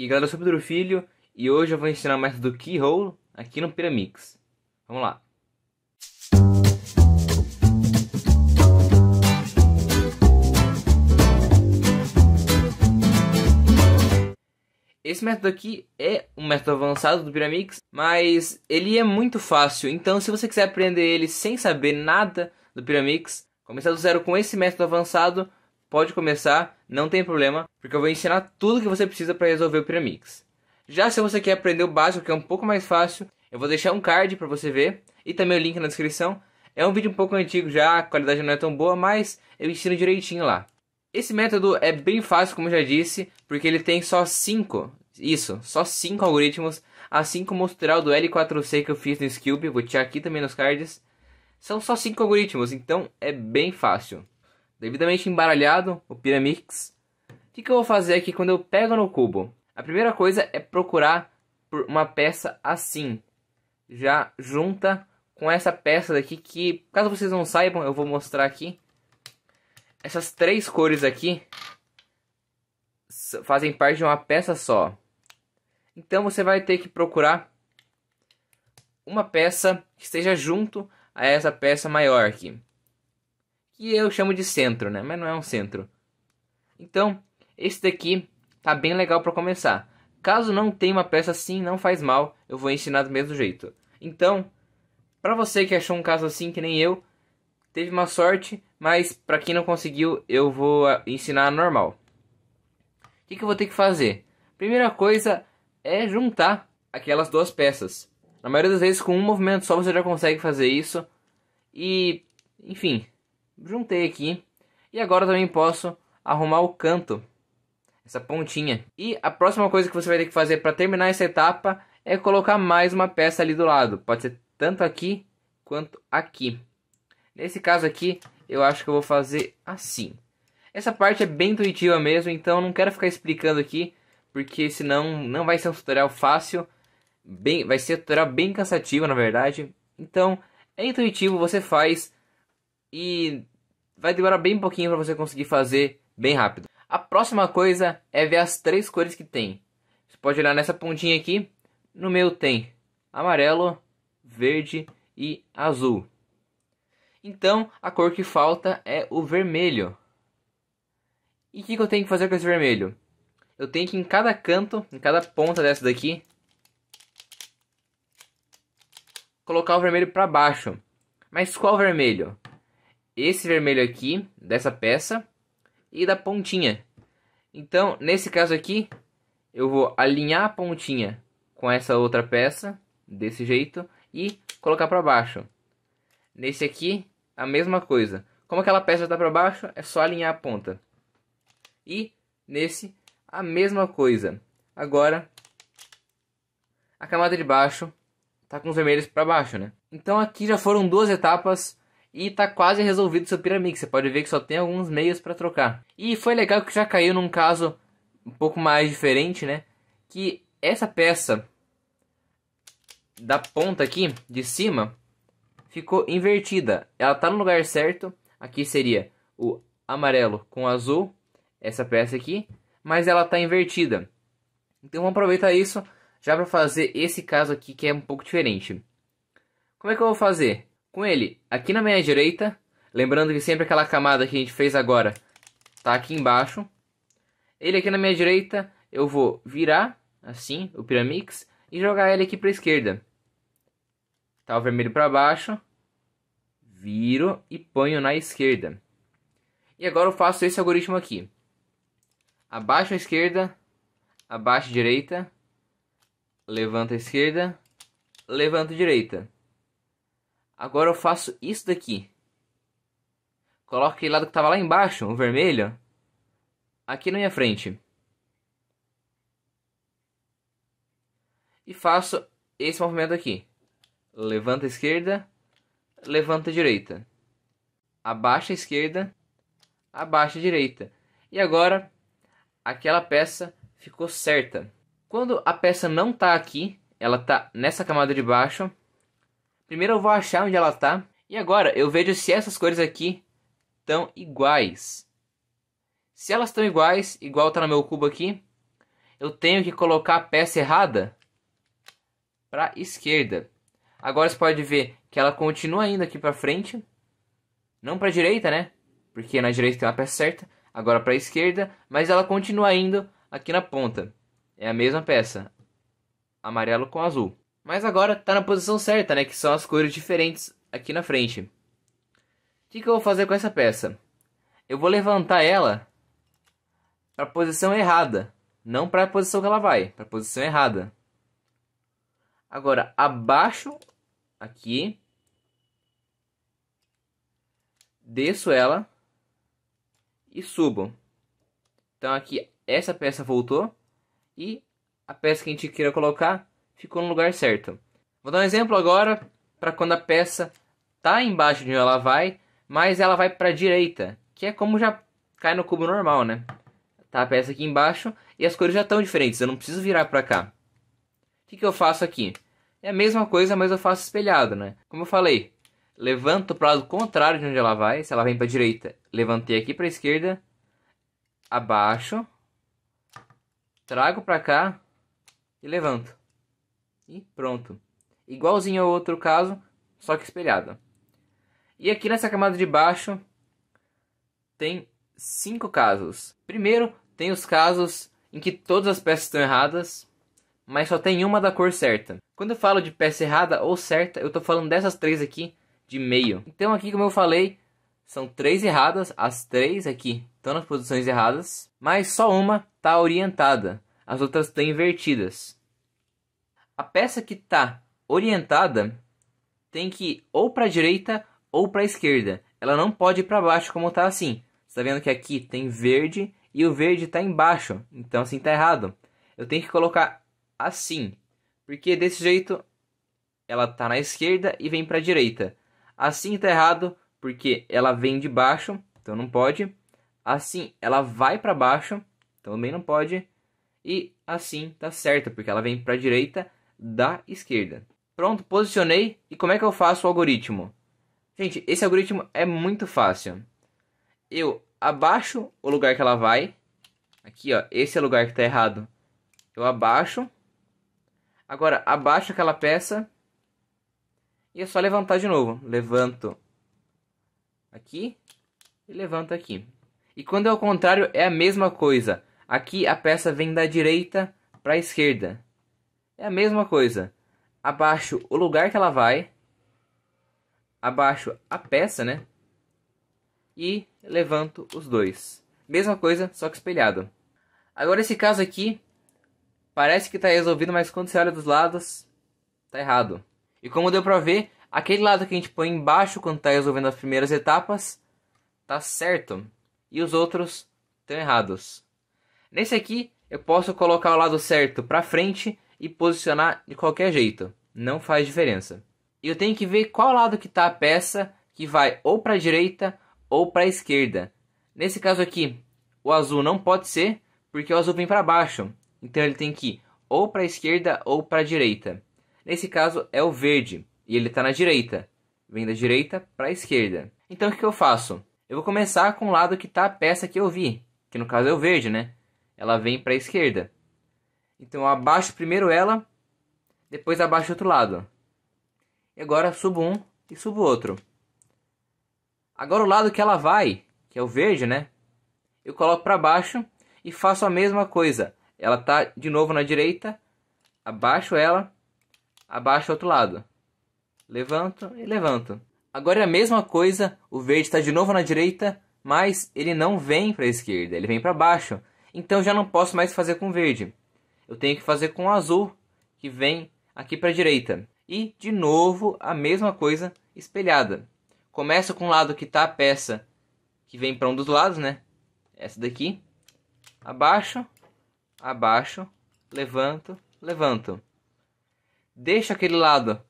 E galera, eu sou o Pedro Filho e hoje eu vou ensinar o método Keyhole aqui no Pyramix. Vamos lá! Esse método aqui é um método avançado do Pyramix, mas ele é muito fácil. Então, se você quiser aprender ele sem saber nada do Pyramix, começar do zero com esse método avançado, pode começar, não tem problema, porque eu vou ensinar tudo que você precisa para resolver o Pyramix. Já se você quer aprender o básico, que é um pouco mais fácil, eu vou deixar um card para você ver e também o link na descrição. É um vídeo um pouco antigo já, a qualidade não é tão boa, mas eu ensino direitinho lá. Esse método é bem fácil, como já disse, porque ele tem só 5, isso, só 5 algoritmos, assim como o tutorial do L4C que eu fiz no Skillb, vou deixar aqui também nos cards. São só 5 algoritmos, então é bem fácil devidamente embaralhado, o Pyramix. O que, que eu vou fazer aqui quando eu pego no cubo? A primeira coisa é procurar por uma peça assim, já junta com essa peça daqui que, caso vocês não saibam, eu vou mostrar aqui. Essas três cores aqui fazem parte de uma peça só. Então você vai ter que procurar uma peça que esteja junto a essa peça maior aqui que eu chamo de centro, né? Mas não é um centro. Então, esse daqui tá bem legal para começar. Caso não tenha uma peça assim, não faz mal, eu vou ensinar do mesmo jeito. Então, para você que achou um caso assim que nem eu, teve uma sorte, mas para quem não conseguiu, eu vou ah, ensinar normal. O que, que eu vou ter que fazer? Primeira coisa é juntar aquelas duas peças. Na maioria das vezes, com um movimento só você já consegue fazer isso. E, enfim, Juntei aqui. E agora também posso arrumar o canto. Essa pontinha. E a próxima coisa que você vai ter que fazer para terminar essa etapa é colocar mais uma peça ali do lado. Pode ser tanto aqui quanto aqui. Nesse caso aqui, eu acho que eu vou fazer assim. Essa parte é bem intuitiva mesmo, então não quero ficar explicando aqui, porque senão não vai ser um tutorial fácil. Bem, vai ser um tutorial bem cansativo, na verdade. Então, é intuitivo, você faz e vai demorar bem pouquinho para você conseguir fazer bem rápido. A próxima coisa é ver as três cores que tem. Você pode olhar nessa pontinha aqui. No meio tem amarelo, verde e azul. Então, a cor que falta é o vermelho. E o que, que, eu tenho que fazer com esse vermelho? Eu tenho que em cada canto, em cada ponta dessa daqui, colocar o vermelho para baixo. Mas qual vermelho? esse vermelho aqui, dessa peça, e da pontinha. Então, nesse caso aqui, eu vou alinhar a pontinha com essa outra peça, desse jeito, e colocar para baixo. Nesse aqui, a mesma coisa. Como aquela peça está para baixo, é só alinhar a ponta. E nesse, a mesma coisa. Agora, a camada de baixo está com os vermelhos para baixo, né? Então aqui já foram duas etapas e tá quase resolvido seu pirâmide. Você pode ver que só tem alguns meios para trocar. E foi legal que já caiu num caso um pouco mais diferente, né? Que essa peça da ponta aqui de cima ficou invertida. Ela tá no lugar certo. Aqui seria o amarelo com azul, essa peça aqui, mas ela tá invertida. Então vamos aproveitar isso já para fazer esse caso aqui que é um pouco diferente. Como é que eu vou fazer? com ele aqui na minha direita, lembrando que sempre aquela camada que a gente fez agora tá aqui embaixo. Ele aqui na minha direita, eu vou virar assim o Pyramix e jogar ele aqui para a esquerda. Tá o vermelho para baixo, viro e ponho na esquerda. E agora eu faço esse algoritmo aqui. Abaixo à esquerda, abaixo à direita, levanta à esquerda, levanta à direita. Agora eu faço isso daqui. Coloco aquele lado que estava lá embaixo, o vermelho, aqui na minha frente. E faço esse movimento aqui. Levanta a esquerda, levanta a direita. Abaixa a esquerda, abaixa a direita. E agora, aquela peça ficou certa. Quando a peça não está aqui, ela está nessa camada de baixo, Primeiro eu vou achar onde ela tá. E agora eu vejo se essas cores aqui estão iguais. Se elas estão iguais, igual tá no meu cubo aqui, eu tenho que colocar a peça errada para esquerda. Agora você pode ver que ela continua indo aqui para frente, não para direita, né? Porque na direita tem uma peça certa, agora para esquerda, mas ela continua indo aqui na ponta. É a mesma peça, amarelo com azul. Mas agora tá na posição certa, né? Que são as cores diferentes aqui na frente. O que, que eu vou fazer com essa peça? Eu vou levantar ela para a posição errada. Não para a posição que ela vai, para a posição errada. Agora, abaixo aqui. Desço ela e subo. Então aqui essa peça voltou e a peça que a gente queira colocar ficou no lugar certo. Vou dar um exemplo agora para quando a peça tá embaixo de onde ela vai, mas ela vai para a direita, que é como já cai no cubo normal, né? Tá a peça aqui embaixo e as cores já estão diferentes, eu não preciso virar para cá. O que, que eu faço aqui? É a mesma coisa, mas eu faço espelhado, né? Como eu falei, levanto para o lado contrário de onde ela vai. Se ela vem para a direita, levantei aqui para a esquerda, abaixo, trago para cá e levanto. E pronto. Igualzinho ao outro caso, só que espelhado. E aqui nessa camada de baixo tem cinco casos. Primeiro, tem os casos em que todas as peças estão erradas, mas só tem uma da cor certa. Quando eu falo de peça errada ou certa, eu estou falando dessas três aqui de meio. Então aqui, como eu falei, são três erradas, as três aqui estão nas posições erradas, mas só uma está orientada, as outras estão invertidas a peça que está orientada tem que ir ou para a direita ou para a esquerda. Ela não pode ir para baixo como está assim. Você está vendo que aqui tem verde e o verde está embaixo. Então assim está errado. Eu tenho que colocar assim. Porque desse jeito ela está na esquerda e vem para a direita. Assim está errado porque ela vem de baixo, então não pode. Assim ela vai para baixo, então também não pode. E assim está certo porque ela vem para a direita da esquerda. Pronto, posicionei. E como é que eu faço o algoritmo? Gente, esse algoritmo é muito fácil. Eu abaixo o lugar que ela vai. Aqui, ó, esse é o lugar que está errado. Eu abaixo. Agora, abaixo aquela peça. E é só levantar de novo. Levanto aqui e levanto aqui. E quando é o contrário, é a mesma coisa. Aqui a peça vem da direita para a esquerda. É a mesma coisa. Abaixo o lugar que ela vai. Abaixo a peça, né? E levanto os dois. Mesma coisa, só que espelhado. Agora esse caso aqui parece que está resolvido, mas quando você olha dos lados, tá errado. E como deu para ver, aquele lado que a gente põe embaixo quando está resolvendo as primeiras etapas, tá certo. E os outros estão errados. Nesse aqui, eu posso colocar o lado certo para frente e posicionar de qualquer jeito. Não faz diferença. Eu tenho que ver qual lado que está a peça que vai ou para a direita ou para a esquerda. Nesse caso aqui, o azul não pode ser porque o azul vem para baixo. Então ele tem que ir ou para a esquerda ou para a direita. Nesse caso é o verde e ele está na direita. Vem da direita para a esquerda. Então o que eu faço? Eu vou começar com o lado que está a peça que eu vi, que no caso é o verde, né? Ela vem para a esquerda. Então eu abaixo primeiro ela, depois abaixo o outro lado. E agora subo um e subo outro. Agora o lado que ela vai, que é o verde, né? Eu coloco para baixo e faço a mesma coisa. Ela tá de novo na direita, abaixo ela, abaixo o outro lado. Levanto e levanto. Agora é a mesma coisa, o verde está de novo na direita, mas ele não vem para a esquerda, ele vem para baixo. Então já não posso mais fazer com verde eu tenho que fazer com o azul, que vem aqui para a direita. E, de novo, a mesma coisa espelhada. Começa com o lado que está a peça que vem para um dos lados, né? Essa daqui. Abaixo, abaixo, levanto, levanto. Deixo aquele lado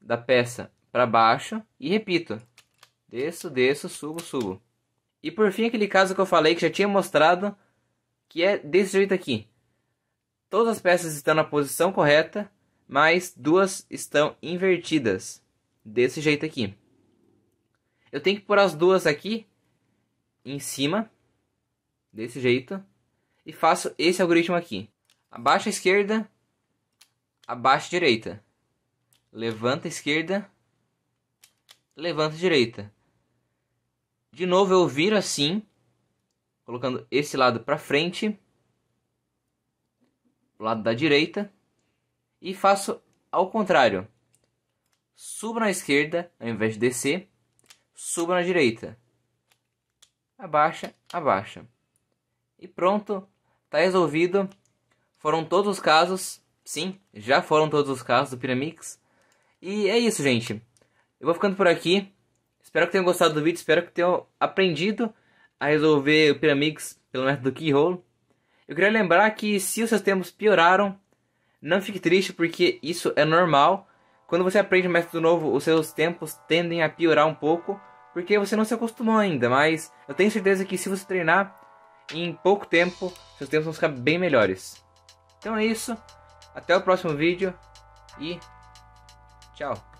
da peça para baixo e repito. Desço, desço, subo, subo. E por fim, aquele caso que eu falei que já tinha mostrado, que é desse jeito aqui. Todas as peças estão na posição correta, mas duas estão invertidas. Desse jeito aqui. Eu tenho que pôr as duas aqui em cima, desse jeito, e faço esse algoritmo aqui. Abaixa a esquerda, abaixa a direita. Levanta a esquerda, levanta a direita. De novo eu viro assim, colocando esse lado para frente lado da direita e faço ao contrário. Subo na esquerda ao invés de descer, subo na direita. Abaixa, abaixa. E pronto, tá resolvido. Foram todos os casos, sim, já foram todos os casos do Pyramix. E é isso, gente. Eu vou ficando por aqui. Espero que tenham gostado do vídeo, espero que tenham aprendido a resolver o Pyramix pelo método Keyhole. Eu queria lembrar que se os seus tempos pioraram, não fique triste porque isso é normal. Quando você aprende um método novo, os seus tempos tendem a piorar um pouco, porque você não se acostumou ainda, mas eu tenho certeza que se você treinar em pouco tempo, seus tempos vão ficar bem melhores. Então é isso, até o próximo vídeo e tchau!